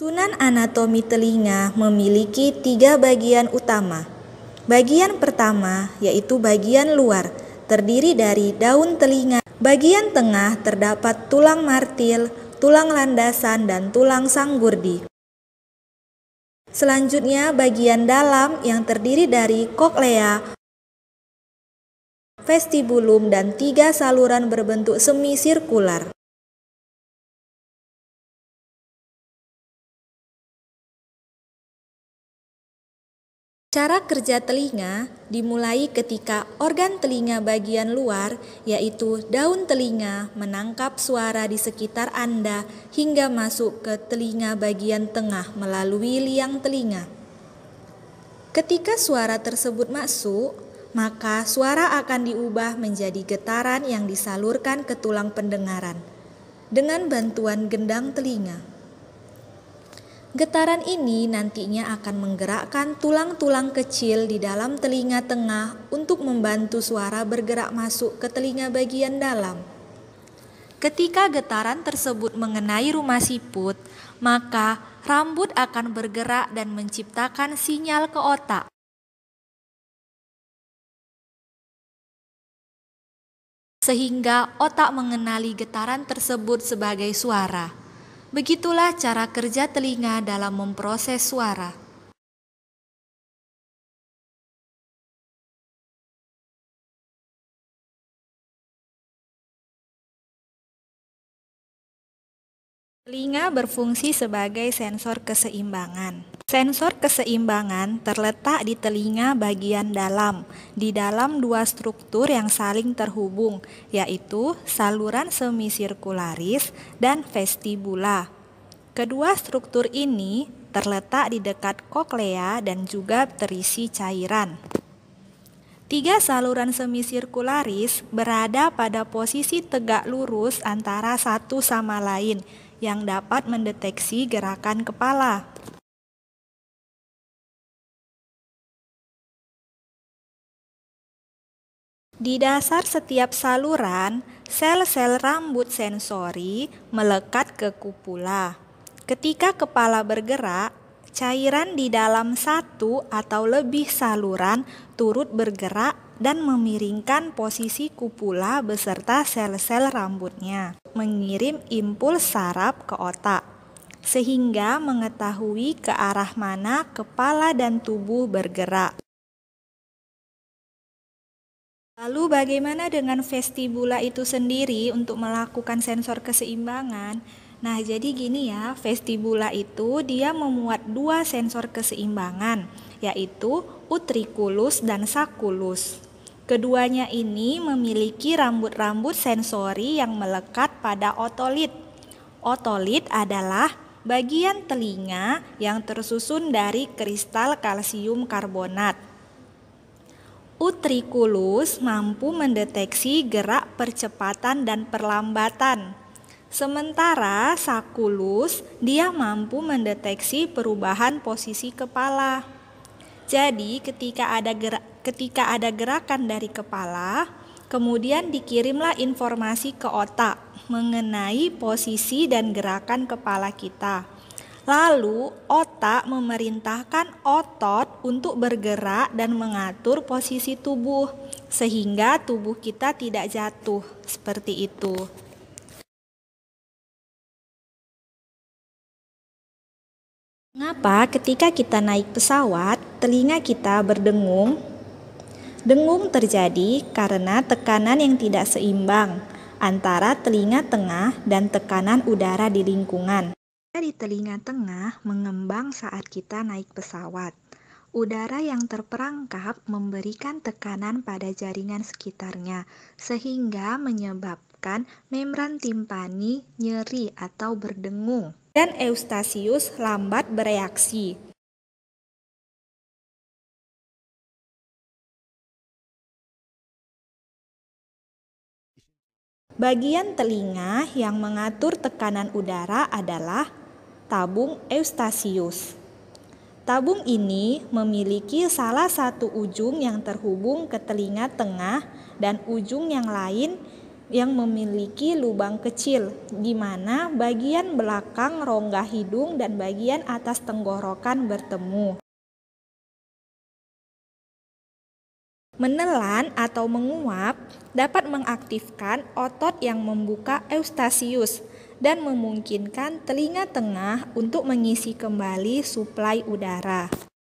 Sunan anatomi telinga memiliki tiga bagian utama. Bagian pertama yaitu bagian luar, terdiri dari daun telinga. Bagian tengah terdapat tulang martil, tulang landasan, dan tulang sanggurdi. Selanjutnya, bagian dalam yang terdiri dari koklea, vestibulum, dan tiga saluran berbentuk semisirkular. Cara kerja telinga dimulai ketika organ telinga bagian luar, yaitu daun telinga, menangkap suara di sekitar Anda hingga masuk ke telinga bagian tengah melalui liang telinga. Ketika suara tersebut masuk, maka suara akan diubah menjadi getaran yang disalurkan ke tulang pendengaran dengan bantuan gendang telinga. Getaran ini nantinya akan menggerakkan tulang-tulang kecil di dalam telinga tengah untuk membantu suara bergerak masuk ke telinga bagian dalam. Ketika getaran tersebut mengenai rumah siput, maka rambut akan bergerak dan menciptakan sinyal ke otak. Sehingga otak mengenali getaran tersebut sebagai suara. Begitulah cara kerja telinga dalam memproses suara. Telinga berfungsi sebagai sensor keseimbangan. Sensor keseimbangan terletak di telinga bagian dalam, di dalam dua struktur yang saling terhubung, yaitu saluran semisirkularis dan vestibula. Kedua struktur ini terletak di dekat koklea dan juga terisi cairan. Tiga saluran semisirkularis berada pada posisi tegak lurus antara satu sama lain yang dapat mendeteksi gerakan kepala. Di dasar setiap saluran, sel-sel rambut sensori melekat ke kupula. Ketika kepala bergerak, cairan di dalam satu atau lebih saluran turut bergerak dan memiringkan posisi kupula beserta sel-sel rambutnya, mengirim impuls saraf ke otak, sehingga mengetahui ke arah mana kepala dan tubuh bergerak. Lalu bagaimana dengan vestibula itu sendiri untuk melakukan sensor keseimbangan? Nah, jadi gini ya, vestibula itu dia memuat dua sensor keseimbangan, yaitu utrikulus dan sakulus. Keduanya ini memiliki rambut-rambut sensori yang melekat pada otolit. Otolit adalah bagian telinga yang tersusun dari kristal kalsium karbonat. Utrikulus mampu mendeteksi gerak percepatan dan perlambatan. Sementara sakulus dia mampu mendeteksi perubahan posisi kepala. Jadi ketika ada gerak, ketika ada gerakan dari kepala, kemudian dikirimlah informasi ke otak mengenai posisi dan gerakan kepala kita. Lalu, otak memerintahkan otot untuk bergerak dan mengatur posisi tubuh, sehingga tubuh kita tidak jatuh seperti itu. Mengapa ketika kita naik pesawat, telinga kita berdengung? Dengung terjadi karena tekanan yang tidak seimbang antara telinga tengah dan tekanan udara di lingkungan. Di telinga tengah mengembang saat kita naik pesawat. Udara yang terperangkap memberikan tekanan pada jaringan sekitarnya, sehingga menyebabkan membran timpani nyeri atau berdengung. Dan Eustasius lambat bereaksi. Bagian telinga yang mengatur tekanan udara adalah tabung Eustasius. Tabung ini memiliki salah satu ujung yang terhubung ke telinga tengah dan ujung yang lain yang memiliki lubang kecil, di mana bagian belakang rongga hidung dan bagian atas tenggorokan bertemu. Menelan atau menguap dapat mengaktifkan otot yang membuka Eustasius, dan memungkinkan telinga tengah untuk mengisi kembali suplai udara.